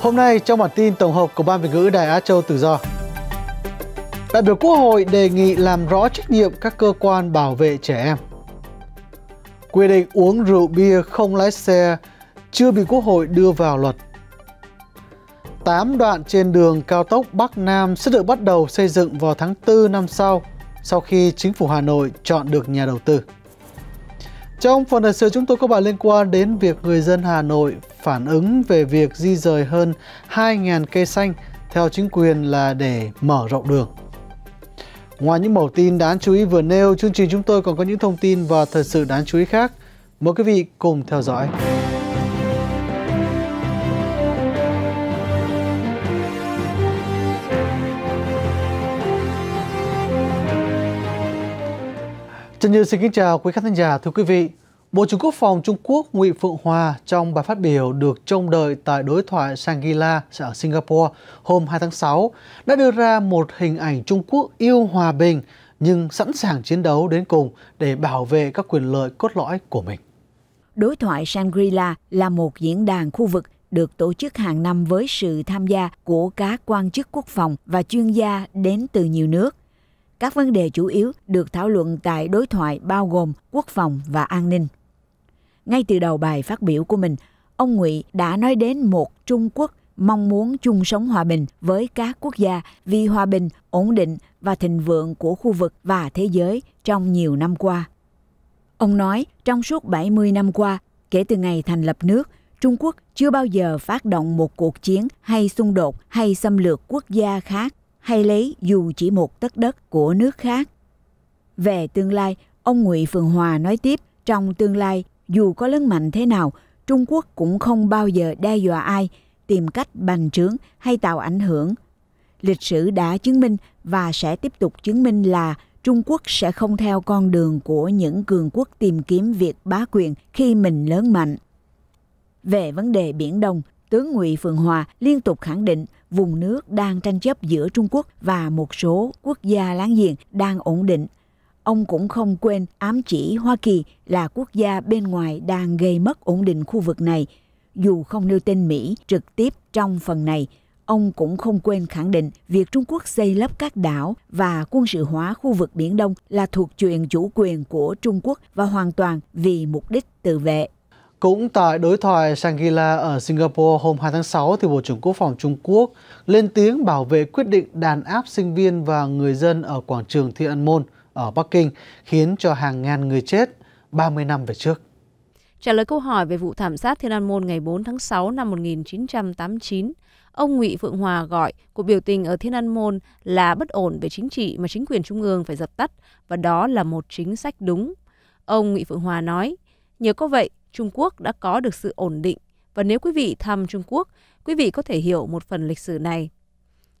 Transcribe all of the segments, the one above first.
Hôm nay trong bản tin tổng hợp của Ban Việt ngữ Đài Á Châu Tự do. Đại biểu Quốc hội đề nghị làm rõ trách nhiệm các cơ quan bảo vệ trẻ em. Quy định uống rượu bia không lái xe chưa bị Quốc hội đưa vào luật. 8 đoạn trên đường cao tốc Bắc Nam sẽ được bắt đầu xây dựng vào tháng 4 năm sau, sau khi chính phủ Hà Nội chọn được nhà đầu tư. Trong phần thời sự chúng tôi có bài liên quan đến việc người dân Hà Nội phản ứng về việc di rời hơn 2.000 cây xanh theo chính quyền là để mở rộng đường. Ngoài những mẩu tin đáng chú ý vừa nêu, chương trình chúng tôi còn có những thông tin và thật sự đáng chú ý khác. Mời quý vị cùng theo dõi. Trần Như xin kính chào quý khán thính giả, thưa quý vị. Bộ trưởng Quốc phòng Trung Quốc Ngụy Phượng Hòa trong bài phát biểu được trông đợi tại đối thoại Shangri-La ở Singapore hôm 2 tháng 6 đã đưa ra một hình ảnh Trung Quốc yêu hòa bình nhưng sẵn sàng chiến đấu đến cùng để bảo vệ các quyền lợi cốt lõi của mình. Đối thoại Shangri-La là một diễn đàn khu vực được tổ chức hàng năm với sự tham gia của các quan chức quốc phòng và chuyên gia đến từ nhiều nước. Các vấn đề chủ yếu được thảo luận tại đối thoại bao gồm quốc phòng và an ninh. Ngay từ đầu bài phát biểu của mình, ông Ngụy đã nói đến một Trung Quốc mong muốn chung sống hòa bình với các quốc gia vì hòa bình, ổn định và thịnh vượng của khu vực và thế giới trong nhiều năm qua. Ông nói, trong suốt 70 năm qua, kể từ ngày thành lập nước, Trung Quốc chưa bao giờ phát động một cuộc chiến hay xung đột hay xâm lược quốc gia khác hay lấy dù chỉ một tấc đất của nước khác. Về tương lai, ông Ngụy Phường Hòa nói tiếp, trong tương lai dù có lớn mạnh thế nào, Trung Quốc cũng không bao giờ đe dọa ai, tìm cách bành trướng hay tạo ảnh hưởng. Lịch sử đã chứng minh và sẽ tiếp tục chứng minh là Trung Quốc sẽ không theo con đường của những cường quốc tìm kiếm việc bá quyền khi mình lớn mạnh. Về vấn đề Biển Đông, tướng Ngụy Phượng Hòa liên tục khẳng định vùng nước đang tranh chấp giữa Trung Quốc và một số quốc gia láng giềng đang ổn định ông cũng không quên ám chỉ Hoa Kỳ là quốc gia bên ngoài đang gây mất ổn định khu vực này. Dù không nêu tên Mỹ trực tiếp trong phần này, ông cũng không quên khẳng định việc Trung Quốc xây lấp các đảo và quân sự hóa khu vực Biển Đông là thuộc chuyện chủ quyền của Trung Quốc và hoàn toàn vì mục đích tự vệ. Cũng tại đối thoại Shangri-La ở Singapore hôm 2 tháng 6, thì Bộ trưởng Quốc phòng Trung Quốc lên tiếng bảo vệ quyết định đàn áp sinh viên và người dân ở quảng trường Thiên An Môn – ở Bắc Kinh khiến cho hàng ngàn người chết 30 năm về trước. Trả lời câu hỏi về vụ thảm sát Thiên An Môn ngày 4 tháng 6 năm 1989, ông Ngụy Phượng Hòa gọi cuộc biểu tình ở Thiên An Môn là bất ổn về chính trị mà chính quyền trung ương phải dập tắt và đó là một chính sách đúng. Ông Ngụy Phượng Hòa nói, nhờ có vậy, Trung Quốc đã có được sự ổn định và nếu quý vị thăm Trung Quốc, quý vị có thể hiểu một phần lịch sử này.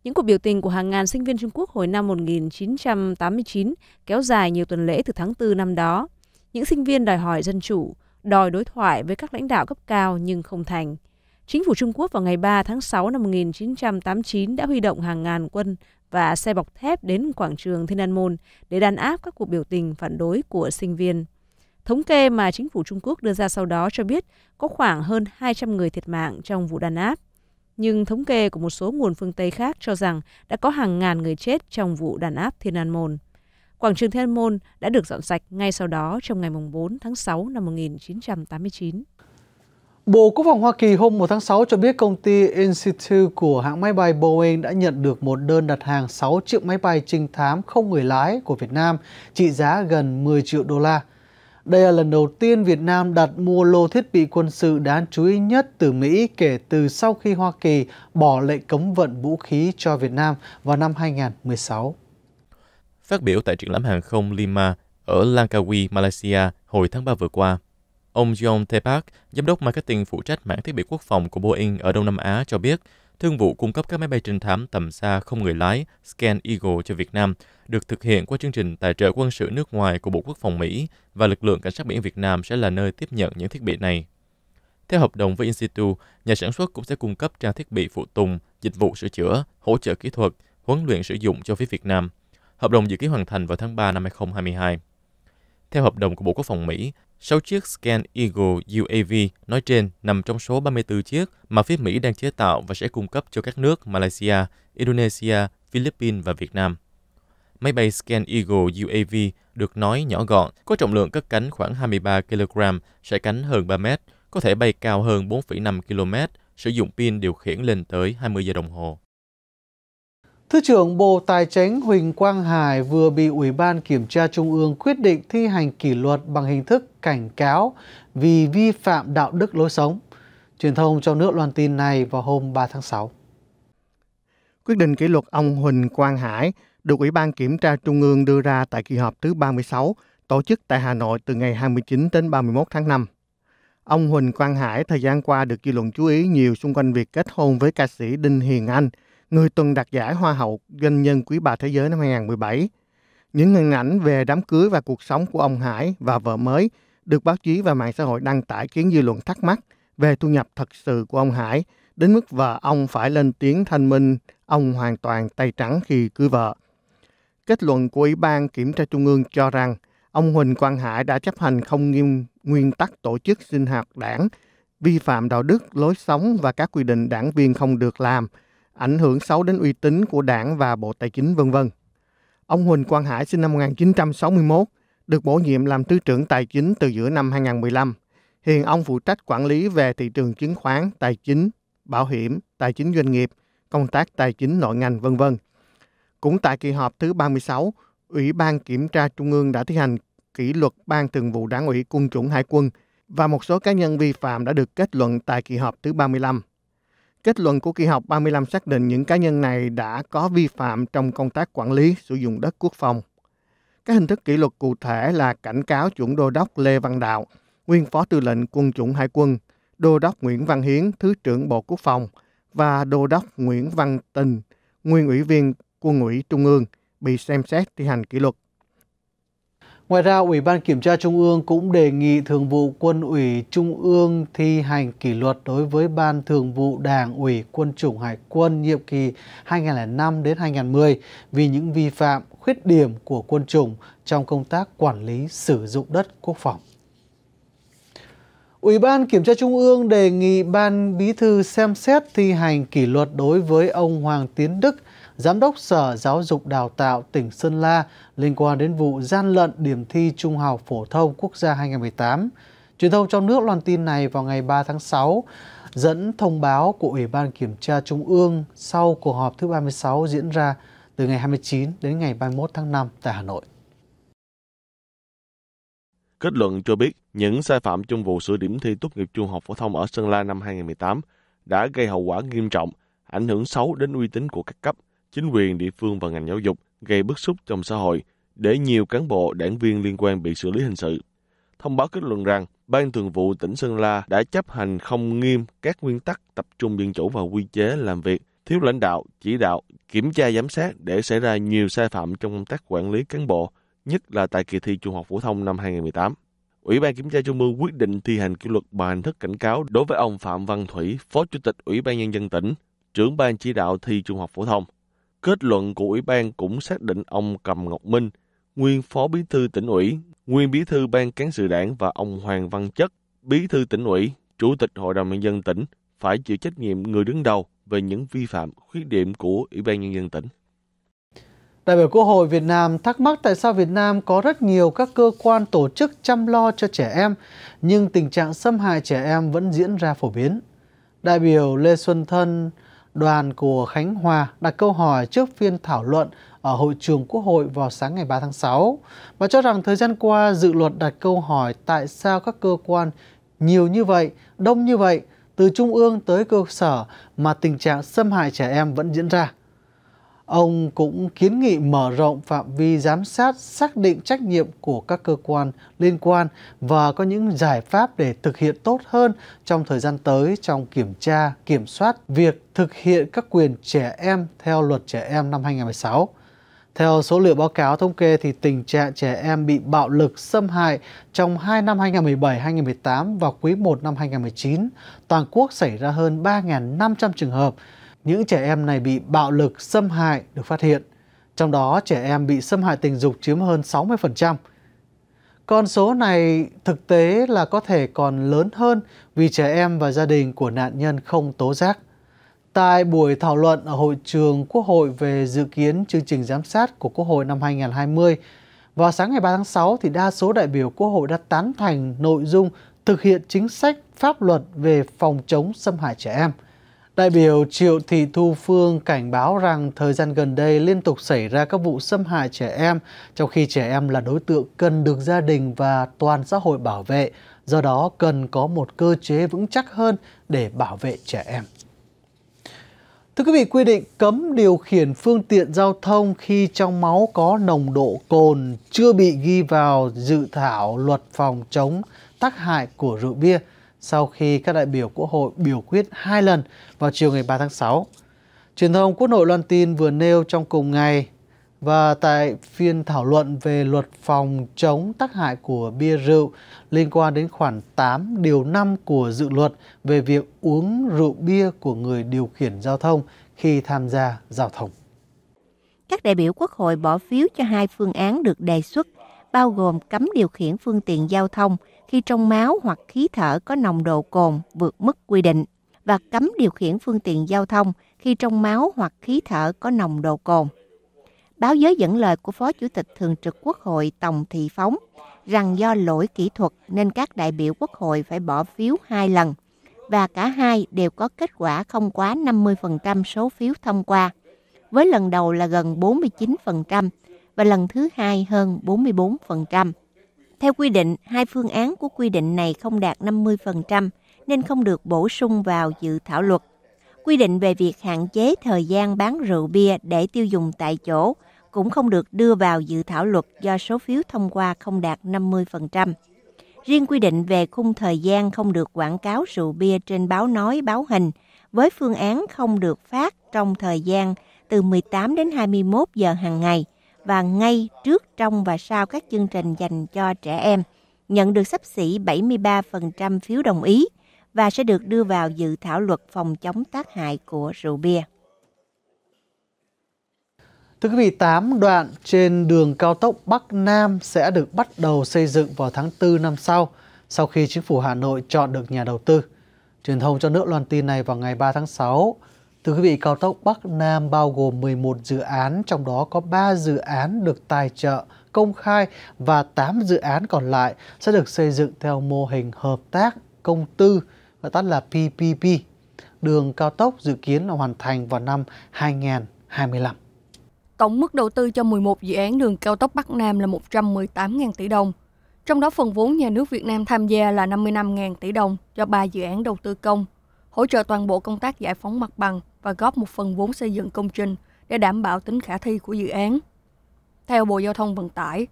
Những cuộc biểu tình của hàng ngàn sinh viên Trung Quốc hồi năm 1989 kéo dài nhiều tuần lễ từ tháng 4 năm đó. Những sinh viên đòi hỏi dân chủ, đòi đối thoại với các lãnh đạo cấp cao nhưng không thành. Chính phủ Trung Quốc vào ngày 3 tháng 6 năm 1989 đã huy động hàng ngàn quân và xe bọc thép đến quảng trường Thiên An Môn để đàn áp các cuộc biểu tình phản đối của sinh viên. Thống kê mà chính phủ Trung Quốc đưa ra sau đó cho biết có khoảng hơn 200 người thiệt mạng trong vụ đàn áp nhưng thống kê của một số nguồn phương Tây khác cho rằng đã có hàng ngàn người chết trong vụ đàn áp Thiên An Môn. Quảng trường Thiên An Môn đã được dọn sạch ngay sau đó trong ngày 4 tháng 6 năm 1989. Bộ Quốc phòng Hoa Kỳ hôm 1 tháng 6 cho biết công ty Institute của hãng máy bay Boeing đã nhận được một đơn đặt hàng 6 triệu máy bay trinh thám không người lái của Việt Nam trị giá gần 10 triệu đô la – đây là lần đầu tiên Việt Nam đặt mua lô thiết bị quân sự đáng chú ý nhất từ Mỹ kể từ sau khi Hoa Kỳ bỏ lệnh cấm vận vũ khí cho Việt Nam vào năm 2016. Phát biểu tại triển lãm hàng không Lima ở Langkawi, Malaysia hồi tháng 3 vừa qua, ông John Tepak, giám đốc marketing phụ trách mảng thiết bị quốc phòng của Boeing ở Đông Nam Á cho biết thương vụ cung cấp các máy bay trinh thám tầm xa không người lái Scan Eagle cho Việt Nam được thực hiện qua chương trình tài trợ quân sự nước ngoài của Bộ Quốc phòng Mỹ và lực lượng cảnh sát biển Việt Nam sẽ là nơi tiếp nhận những thiết bị này. Theo hợp đồng với Institute, nhà sản xuất cũng sẽ cung cấp trang thiết bị phụ tùng, dịch vụ sửa chữa, hỗ trợ kỹ thuật, huấn luyện sử dụng cho phía Việt Nam. Hợp đồng dự kiến hoàn thành vào tháng 3 năm 2022. Theo hợp đồng của Bộ Quốc phòng Mỹ, 6 chiếc Scan Eagle UAV nói trên nằm trong số 34 chiếc mà phía Mỹ đang chế tạo và sẽ cung cấp cho các nước Malaysia, Indonesia, Philippines và Việt Nam. Máy bay Scan Eagle UAV được nói nhỏ gọn, có trọng lượng cất cánh khoảng 23 kg, sẽ cánh hơn 3 mét, có thể bay cao hơn 4,5 km, sử dụng pin điều khiển lên tới 20 giờ đồng hồ. Thứ trưởng Bộ Tài chính Huỳnh Quang Hải vừa bị Ủy ban Kiểm tra Trung ương quyết định thi hành kỷ luật bằng hình thức cảnh cáo vì vi phạm đạo đức lối sống. Truyền thông trong nước loan tin này vào hôm 3 tháng 6. Quyết định kỷ luật ông Huỳnh Quang Hải được Ủy ban Kiểm tra Trung ương đưa ra tại kỳ họp thứ 36 tổ chức tại Hà Nội từ ngày 29 đến 31 tháng 5. Ông Huỳnh Quang Hải thời gian qua được dư luận chú ý nhiều xung quanh việc kết hôn với ca sĩ Đinh Hiền Anh – người từng đạt giải Hoa hậu Doanh nhân quý bà thế giới năm 2017. Những hình ảnh về đám cưới và cuộc sống của ông Hải và vợ mới được báo chí và mạng xã hội đăng tải khiến dư luận thắc mắc về thu nhập thật sự của ông Hải, đến mức vợ ông phải lên tiếng thanh minh ông hoàn toàn tay trắng khi cưới vợ. Kết luận của Ủy ban Kiểm tra Trung ương cho rằng ông Huỳnh Quang Hải đã chấp hành không nghiêm nguyên tắc tổ chức sinh hoạt đảng, vi phạm đạo đức, lối sống và các quy định đảng viên không được làm – ảnh hưởng xấu đến uy tín của đảng và Bộ Tài chính vân vân. Ông Huỳnh Quang Hải sinh năm 1961, được bổ nhiệm làm Thứ trưởng Tài chính từ giữa năm 2015. Hiện ông phụ trách quản lý về thị trường chứng khoán, tài chính, bảo hiểm, tài chính doanh nghiệp, công tác tài chính nội ngành vân vân. Cũng tại kỳ họp thứ 36, Ủy ban Kiểm tra Trung ương đã tiến hành kỷ luật Ban Thường vụ Đảng ủy Quân chủng Hải quân và một số cá nhân vi phạm đã được kết luận tại kỳ họp thứ 35. Kết luận của kỳ họp 35 xác định những cá nhân này đã có vi phạm trong công tác quản lý sử dụng đất quốc phòng. Các hình thức kỷ luật cụ thể là cảnh cáo chuẩn đô đốc Lê Văn Đạo, nguyên phó tư lệnh quân chủng hải quân, đô đốc Nguyễn Văn Hiến, thứ trưởng Bộ Quốc phòng và đô đốc Nguyễn Văn Tình, nguyên ủy viên quân ủy Trung ương bị xem xét thi hành kỷ luật. Ngoài ra, Ủy ban Kiểm tra Trung ương cũng đề nghị Thường vụ Quân ủy Trung ương thi hành kỷ luật đối với Ban Thường vụ Đảng ủy Quân chủng Hải quân nhiệm kỳ 2005 đến 2010 vì những vi phạm, khuyết điểm của quân chủng trong công tác quản lý sử dụng đất quốc phòng. Ủy ban Kiểm tra Trung ương đề nghị Ban Bí thư xem xét thi hành kỷ luật đối với ông Hoàng Tiến Đức, Giám đốc Sở Giáo dục Đào tạo tỉnh Sơn La liên quan đến vụ gian lận điểm thi Trung học Phổ thông Quốc gia 2018. Truyền thông trong nước loan tin này vào ngày 3 tháng 6, dẫn thông báo của Ủy ban Kiểm tra Trung ương sau cuộc họp thứ 36 diễn ra từ ngày 29 đến ngày 31 tháng 5 tại Hà Nội. Kết luận cho biết, những sai phạm trong vụ sửa điểm thi tốt nghiệp trung học phổ thông ở Sơn La năm 2018 đã gây hậu quả nghiêm trọng, ảnh hưởng xấu đến uy tín của các cấp, chính quyền địa phương và ngành giáo dục gây bức xúc trong xã hội để nhiều cán bộ đảng viên liên quan bị xử lý hình sự. Thông báo kết luận rằng Ban Thường vụ tỉnh Sơn La đã chấp hành không nghiêm các nguyên tắc tập trung dân chủ và quy chế làm việc, thiếu lãnh đạo, chỉ đạo, kiểm tra giám sát để xảy ra nhiều sai phạm trong công tác quản lý cán bộ, nhất là tại kỳ thi trung học phổ thông năm 2018. Ủy ban Kiểm tra Trung ương quyết định thi hành kỷ luật bằng hình thức cảnh cáo đối với ông Phạm Văn Thủy, Phó Chủ tịch Ủy ban Nhân dân tỉnh, trưởng ban chỉ đạo thi trung học phổ thông. Kết luận của Ủy ban cũng xác định ông Cầm Ngọc Minh, nguyên Phó Bí thư tỉnh ủy, nguyên Bí thư Ban cán sự đảng và ông Hoàng Văn Chất, Bí thư tỉnh ủy, Chủ tịch Hội đồng Nhân dân tỉnh, phải chịu trách nhiệm người đứng đầu về những vi phạm, khuyết điểm của Ủy ban Nhân dân tỉnh. Đại biểu Quốc hội Việt Nam thắc mắc tại sao Việt Nam có rất nhiều các cơ quan tổ chức chăm lo cho trẻ em, nhưng tình trạng xâm hại trẻ em vẫn diễn ra phổ biến. Đại biểu Lê Xuân Thân đoàn của Khánh Hòa đặt câu hỏi trước phiên thảo luận ở hội trường Quốc hội vào sáng ngày 3 tháng 6 và cho rằng thời gian qua dự luật đặt câu hỏi tại sao các cơ quan nhiều như vậy, đông như vậy, từ trung ương tới cơ sở mà tình trạng xâm hại trẻ em vẫn diễn ra. Ông cũng kiến nghị mở rộng phạm vi giám sát xác định trách nhiệm của các cơ quan liên quan và có những giải pháp để thực hiện tốt hơn trong thời gian tới trong kiểm tra, kiểm soát việc thực hiện các quyền trẻ em theo luật trẻ em năm 2016. Theo số liệu báo cáo thống kê thì tình trạng trẻ em bị bạo lực xâm hại trong 2 năm 2017-2018 và quý 1 năm 2019, toàn quốc xảy ra hơn 3.500 trường hợp, những trẻ em này bị bạo lực xâm hại được phát hiện, trong đó trẻ em bị xâm hại tình dục chiếm hơn 60%. Con số này thực tế là có thể còn lớn hơn vì trẻ em và gia đình của nạn nhân không tố giác. Tại buổi thảo luận ở hội trường Quốc hội về dự kiến chương trình giám sát của Quốc hội năm 2020, vào sáng ngày 3 tháng 6 thì đa số đại biểu Quốc hội đã tán thành nội dung thực hiện chính sách pháp luật về phòng chống xâm hại trẻ em – Đại biểu Triệu Thị Thu Phương cảnh báo rằng thời gian gần đây liên tục xảy ra các vụ xâm hại trẻ em, trong khi trẻ em là đối tượng cần được gia đình và toàn xã hội bảo vệ, do đó cần có một cơ chế vững chắc hơn để bảo vệ trẻ em. Thưa quý vị, quy định cấm điều khiển phương tiện giao thông khi trong máu có nồng độ cồn chưa bị ghi vào dự thảo luật phòng chống tác hại của rượu bia – sau khi các đại biểu Quốc hội biểu quyết hai lần vào chiều ngày 3 tháng 6. Truyền thông Quốc nội loan tin vừa nêu trong cùng ngày và tại phiên thảo luận về luật phòng chống tác hại của bia rượu liên quan đến khoản 8 điều 5 của dự luật về việc uống rượu bia của người điều khiển giao thông khi tham gia giao thông. Các đại biểu Quốc hội bỏ phiếu cho hai phương án được đề xuất, bao gồm cấm điều khiển phương tiện giao thông – khi trong máu hoặc khí thở có nồng độ cồn vượt mức quy định và cấm điều khiển phương tiện giao thông khi trong máu hoặc khí thở có nồng độ cồn. Báo giới dẫn lời của Phó Chủ tịch Thường trực Quốc hội Tòng Thị Phóng rằng do lỗi kỹ thuật nên các đại biểu Quốc hội phải bỏ phiếu hai lần và cả hai đều có kết quả không quá 50% số phiếu thông qua, với lần đầu là gần 49% và lần thứ hai hơn 44%. Theo quy định, hai phương án của quy định này không đạt 50% nên không được bổ sung vào dự thảo luật. Quy định về việc hạn chế thời gian bán rượu bia để tiêu dùng tại chỗ cũng không được đưa vào dự thảo luật do số phiếu thông qua không đạt 50%. Riêng quy định về khung thời gian không được quảng cáo rượu bia trên báo nói, báo hình với phương án không được phát trong thời gian từ 18 đến 21 giờ hàng ngày – và ngay trước, trong và sau các chương trình dành cho trẻ em, nhận được sắp xỉ 73% phiếu đồng ý và sẽ được đưa vào dự thảo luật phòng chống tác hại của rượu bia. Thưa quý vị, 8 đoạn trên đường cao tốc Bắc Nam sẽ được bắt đầu xây dựng vào tháng 4 năm sau, sau khi chính phủ Hà Nội chọn được nhà đầu tư. Truyền thông cho nước loan tin này vào ngày 3 tháng 6 Thưa quý vị, cao tốc Bắc Nam bao gồm 11 dự án, trong đó có 3 dự án được tài trợ công khai và 8 dự án còn lại sẽ được xây dựng theo mô hình hợp tác công tư, gọi tắt là PPP. Đường cao tốc dự kiến là hoàn thành vào năm 2025. Tổng mức đầu tư cho 11 dự án đường cao tốc Bắc Nam là 118.000 tỷ đồng. Trong đó phần vốn nhà nước Việt Nam tham gia là 55.000 tỷ đồng cho 3 dự án đầu tư công, hỗ trợ toàn bộ công tác giải phóng mặt bằng, và góp một phần vốn xây dựng công trình để đảm bảo tính khả thi của dự án. Theo Bộ Giao thông Vận tải,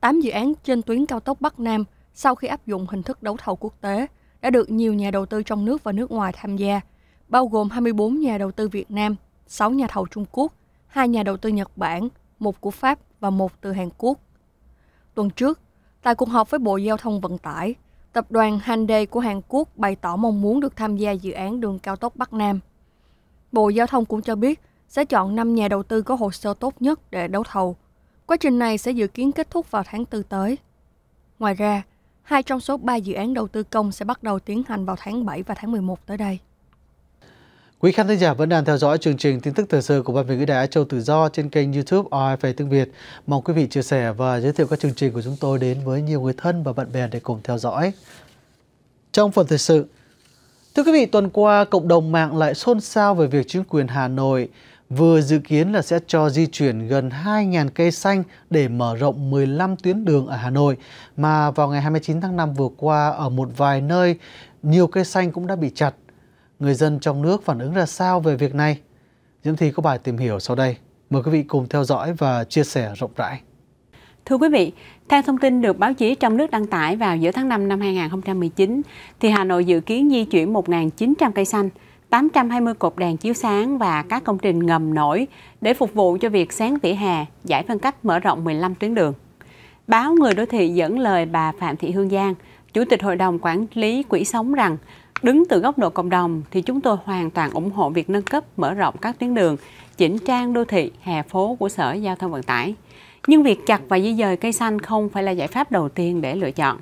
8 dự án trên tuyến cao tốc Bắc Nam sau khi áp dụng hình thức đấu thầu quốc tế đã được nhiều nhà đầu tư trong nước và nước ngoài tham gia, bao gồm 24 nhà đầu tư Việt Nam, 6 nhà thầu Trung Quốc, 2 nhà đầu tư Nhật Bản, một của Pháp và một từ Hàn Quốc. Tuần trước, tại cuộc họp với Bộ Giao thông Vận tải, tập đoàn Hyundai của Hàn Quốc bày tỏ mong muốn được tham gia dự án đường cao tốc Bắc Nam – Bộ Giao thông cũng cho biết sẽ chọn 5 nhà đầu tư có hồ sơ tốt nhất để đấu thầu. Quá trình này sẽ dự kiến kết thúc vào tháng 4 tới. Ngoài ra, hai trong số 3 dự án đầu tư công sẽ bắt đầu tiến hành vào tháng 7 và tháng 11 tới đây. Quý khán thính giả vẫn đang theo dõi chương trình tin tức thời sự của Ban Việt ngữ Đài Á Châu Tự Do trên kênh YouTube RFA tiếng Việt. Mong quý vị chia sẻ và giới thiệu các chương trình của chúng tôi đến với nhiều người thân và bạn bè để cùng theo dõi. Trong phần thời sự, Thưa quý vị, tuần qua, cộng đồng mạng lại xôn xao về việc chính quyền Hà Nội vừa dự kiến là sẽ cho di chuyển gần 2.000 cây xanh để mở rộng 15 tuyến đường ở Hà Nội. Mà vào ngày 29 tháng 5 vừa qua, ở một vài nơi, nhiều cây xanh cũng đã bị chặt. Người dân trong nước phản ứng ra sao về việc này? Diễm Thi có bài tìm hiểu sau đây. Mời quý vị cùng theo dõi và chia sẻ rộng rãi. Thưa quý vị, theo thông tin được báo chí trong nước đăng tải vào giữa tháng 5 năm 2019, thì Hà Nội dự kiến di chuyển 1.900 cây xanh, 820 cột đèn chiếu sáng và các công trình ngầm nổi để phục vụ cho việc sáng vỉa hè, giải phân cách mở rộng 15 tuyến đường. Báo Người Đô Thị dẫn lời bà Phạm Thị Hương Giang, Chủ tịch Hội đồng Quản lý Quỹ Sống rằng Đứng từ góc độ cộng đồng thì chúng tôi hoàn toàn ủng hộ việc nâng cấp, mở rộng các tuyến đường, chỉnh trang đô thị, hè phố của Sở Giao thông Vận tải. Nhưng việc chặt và di dời cây xanh không phải là giải pháp đầu tiên để lựa chọn.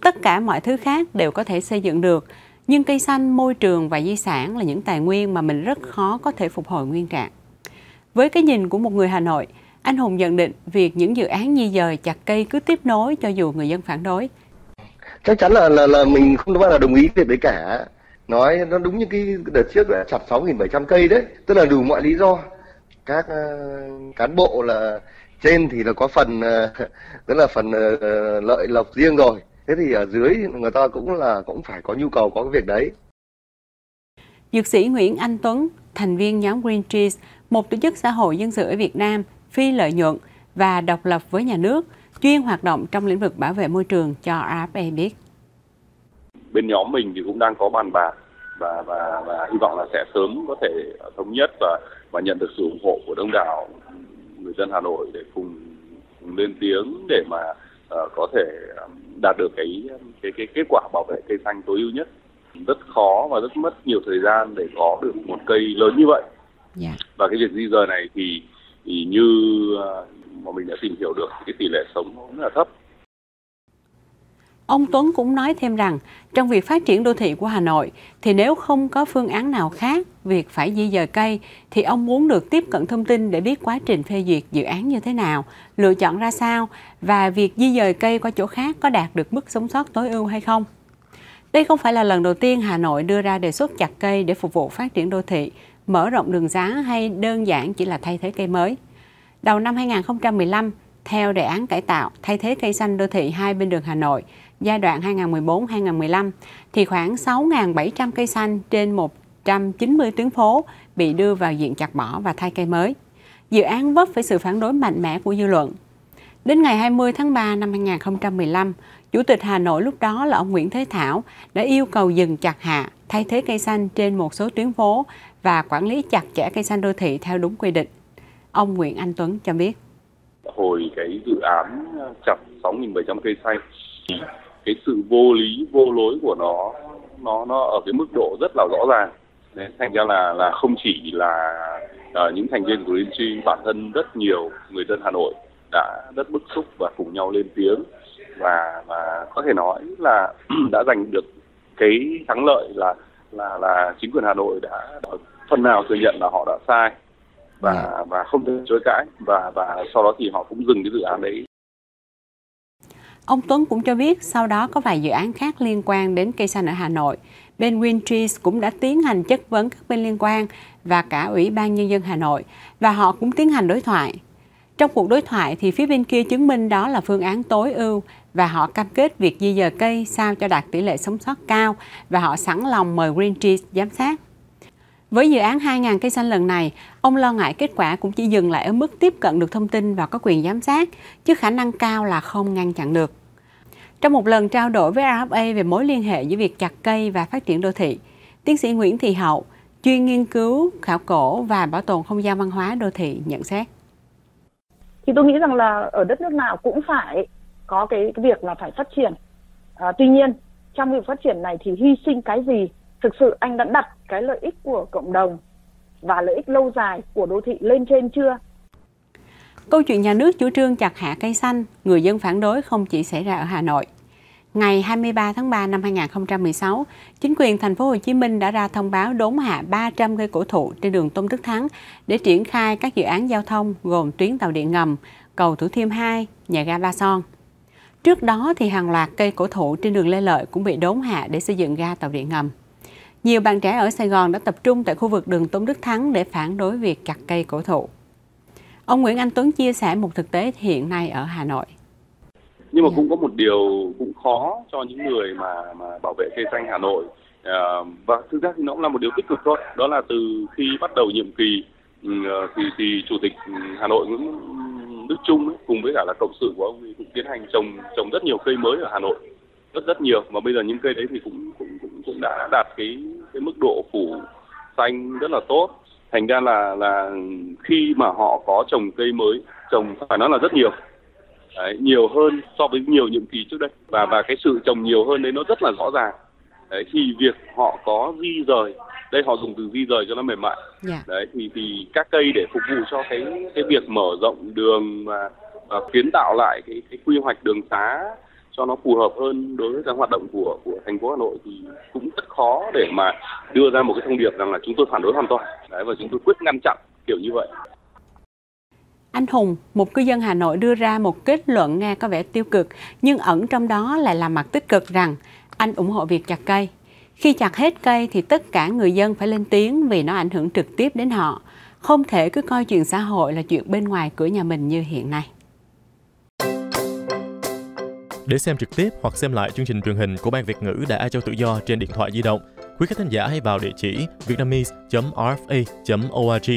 Tất cả mọi thứ khác đều có thể xây dựng được, nhưng cây xanh, môi trường và di sản là những tài nguyên mà mình rất khó có thể phục hồi nguyên trạng. Với cái nhìn của một người Hà Nội, anh Hùng nhận định việc những dự án di dời chặt cây cứ tiếp nối cho dù người dân phản đối. Chắc chắn là là, là mình không bao giờ đồng ý việc đấy cả. Nói nó đúng như cái đợt trước là chặt 6.700 cây đấy, tức là đủ mọi lý do. Các uh, cán bộ là trên thì là có phần ờ, tức là phần ờ, ờ, lợi lộc riêng rồi thế thì ở dưới người ta cũng là cũng phải có nhu cầu có cái việc đấy Dược sĩ Nguyễn Anh Tuấn, thành viên nhóm Green Trees, một tổ chức xã hội dân sự ở Việt Nam, phi lợi nhuận và độc lập với nhà nước, chuyên hoạt động trong lĩnh vực bảo vệ môi trường cho AFP biết. Bên nhóm mình thì cũng đang có bàn bạc và và và hy vọng là sẽ sớm có thể thống nhất và và nhận được sự ủng hộ của đông đảo người dân Hà Nội để cùng, cùng lên tiếng để mà uh, có thể đạt được cái cái cái kết quả bảo vệ cây xanh tối ưu nhất rất khó và rất mất nhiều thời gian để có được một cây lớn như vậy yeah. Dạ. và cái việc di rời này thì thì như ờ, mà mình đã tìm hiểu được cái tỷ lệ sống rất là thấp Ông Tuấn cũng nói thêm rằng, trong việc phát triển đô thị của Hà Nội, thì nếu không có phương án nào khác, việc phải di dời cây, thì ông muốn được tiếp cận thông tin để biết quá trình phê duyệt dự án như thế nào, lựa chọn ra sao, và việc di dời cây qua chỗ khác có đạt được mức sống sót tối ưu hay không. Đây không phải là lần đầu tiên Hà Nội đưa ra đề xuất chặt cây để phục vụ phát triển đô thị, mở rộng đường giá hay đơn giản chỉ là thay thế cây mới. Đầu năm 2015, theo đề án cải tạo thay thế cây xanh đô thị hai bên đường Hà Nội, giai đoạn 2014-2015 thì khoảng 6.700 cây xanh trên 190 tuyến phố bị đưa vào diện chặt bỏ và thay cây mới. Dự án vấp phải sự phản đối mạnh mẽ của dư luận. Đến ngày 20 tháng 3 năm 2015, Chủ tịch Hà Nội lúc đó là ông Nguyễn Thế Thảo đã yêu cầu dừng chặt hạ, thay thế cây xanh trên một số tuyến phố và quản lý chặt chẽ cây xanh đô thị theo đúng quy định. Ông Nguyễn Anh Tuấn cho biết. Hồi cái dự án chặt 6.700 cây xanh cái sự vô lý vô lối của nó nó nó ở cái mức độ rất là rõ ràng nên thành ra là là không chỉ là uh, những thành viên của liên tri bản thân rất nhiều người dân Hà Nội đã rất bức xúc và cùng nhau lên tiếng và và có thể nói là đã giành được cái thắng lợi là là là chính quyền Hà Nội đã phần nào thừa nhận là họ đã sai và ừ. và không thể chối cãi và và sau đó thì họ cũng dừng cái dự án đấy Ông Tuấn cũng cho biết sau đó có vài dự án khác liên quan đến cây xanh ở Hà Nội. Bên Green Trees cũng đã tiến hành chất vấn các bên liên quan và cả Ủy ban Nhân dân Hà Nội và họ cũng tiến hành đối thoại. Trong cuộc đối thoại thì phía bên kia chứng minh đó là phương án tối ưu và họ cam kết việc di dời cây sao cho đạt tỷ lệ sống sót cao và họ sẵn lòng mời Green Trees giám sát. Với dự án 2.000 cây xanh lần này, ông lo ngại kết quả cũng chỉ dừng lại ở mức tiếp cận được thông tin và có quyền giám sát, chứ khả năng cao là không ngăn chặn được. Trong một lần trao đổi với RFA về mối liên hệ giữa việc chặt cây và phát triển đô thị, tiến sĩ Nguyễn Thị Hậu, chuyên nghiên cứu, khảo cổ và bảo tồn không gian văn hóa đô thị nhận xét. Thì tôi nghĩ rằng là ở đất nước nào cũng phải có cái, việc là phải phát triển. À, tuy nhiên, trong việc phát triển này thì hy sinh cái gì thực sự anh đã đặt cái lợi ích của cộng đồng và lợi ích lâu dài của đô thị lên trên chưa? Câu chuyện nhà nước chủ trương chặt hạ cây xanh, người dân phản đối không chỉ xảy ra ở Hà Nội. Ngày 23 tháng 3 năm 2016, chính quyền thành phố Hồ Chí Minh đã ra thông báo đốn hạ 300 cây cổ thụ trên đường Tôn Đức Thắng để triển khai các dự án giao thông gồm tuyến tàu điện ngầm, cầu Thủ Thiêm 2, nhà ga Ba Son. Trước đó thì hàng loạt cây cổ thụ trên đường Lê Lợi cũng bị đốn hạ để xây dựng ga tàu điện ngầm. Nhiều bạn trẻ ở Sài Gòn đã tập trung tại khu vực đường Tôn Đức Thắng để phản đối việc chặt cây cổ thụ. Ông Nguyễn Anh Tuấn chia sẻ một thực tế hiện nay ở Hà Nội. Nhưng mà cũng có một điều cũng khó cho những người mà mà bảo vệ cây xanh Hà Nội. À, và thực ra thì nó cũng là một điều tích cực thôi. Đó là từ khi bắt đầu nhiệm kỳ ừ, thì thì chủ tịch Hà Nội Nguyễn Đức Trung ấy, cùng với cả là cộng sự của ông cũng tiến hành trồng trồng rất nhiều cây mới ở Hà Nội rất rất nhiều và bây giờ những cây đấy thì cũng cũng cũng, cũng đã đạt cái cái mức độ phủ xanh rất là tốt thành ra là là khi mà họ có trồng cây mới trồng phải nói là rất nhiều đấy, nhiều hơn so với nhiều nhiệm kỳ trước đây và và cái sự trồng nhiều hơn đấy nó rất là rõ ràng đấy, thì việc họ có di rời đây họ dùng từ di rời cho nó mềm mại dạ. đấy thì thì các cây để phục vụ cho cái cái việc mở rộng đường và, và kiến tạo lại cái, cái quy hoạch đường xá cho nó phù hợp hơn đối với các hoạt động của của thành phố Hà Nội thì cũng rất khó để mà đưa ra một cái thông điệp rằng là chúng tôi phản đối hoàn toàn đấy và chúng tôi quyết ngăn chặn kiểu như vậy. Anh Hùng, một cư dân Hà Nội đưa ra một kết luận nghe có vẻ tiêu cực nhưng ẩn trong đó lại là mặt tích cực rằng anh ủng hộ việc chặt cây. Khi chặt hết cây thì tất cả người dân phải lên tiếng vì nó ảnh hưởng trực tiếp đến họ. Không thể cứ coi chuyện xã hội là chuyện bên ngoài cửa nhà mình như hiện nay. Để xem trực tiếp hoặc xem lại chương trình truyền hình của Ban Việt ngữ Đại Á Châu Tự Do trên điện thoại di động, quý khách thính giả hãy vào địa chỉ vietnamese.rfa.org.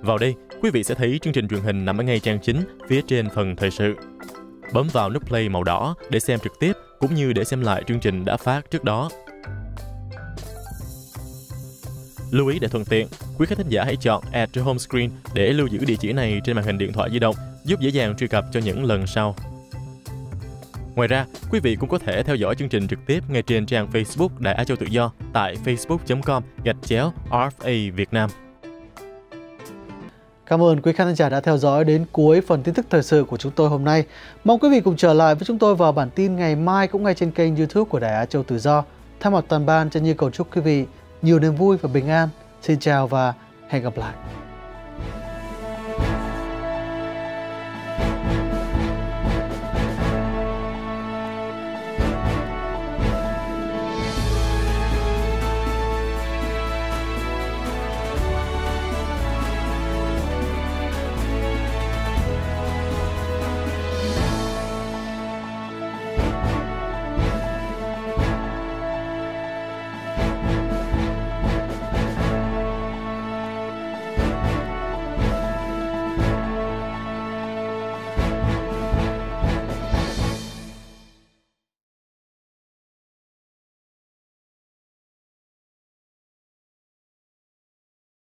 Vào đây, quý vị sẽ thấy chương trình truyền hình nằm ở ngay trang chính phía trên phần thời sự. Bấm vào nút play màu đỏ để xem trực tiếp cũng như để xem lại chương trình đã phát trước đó. Lưu ý để thuận tiện, quý khách thính giả hãy chọn Add to Home Screen để lưu giữ địa chỉ này trên màn hình điện thoại di động, giúp dễ dàng truy cập cho những lần sau. Ngoài ra, quý vị cũng có thể theo dõi chương trình trực tiếp ngay trên trang Facebook đại Á Châu Tự Do tại facebook.com gạch chéo RFA Việt Nam. Cảm ơn quý khán giả đã theo dõi đến cuối phần tin tức thời sự của chúng tôi hôm nay. Mong quý vị cùng trở lại với chúng tôi vào bản tin ngày mai cũng ngay trên kênh YouTube của Đài Á Châu Tự Do. Thay mặt toàn ban, chân như cầu chúc quý vị nhiều niềm vui và bình an. Xin chào và hẹn gặp lại.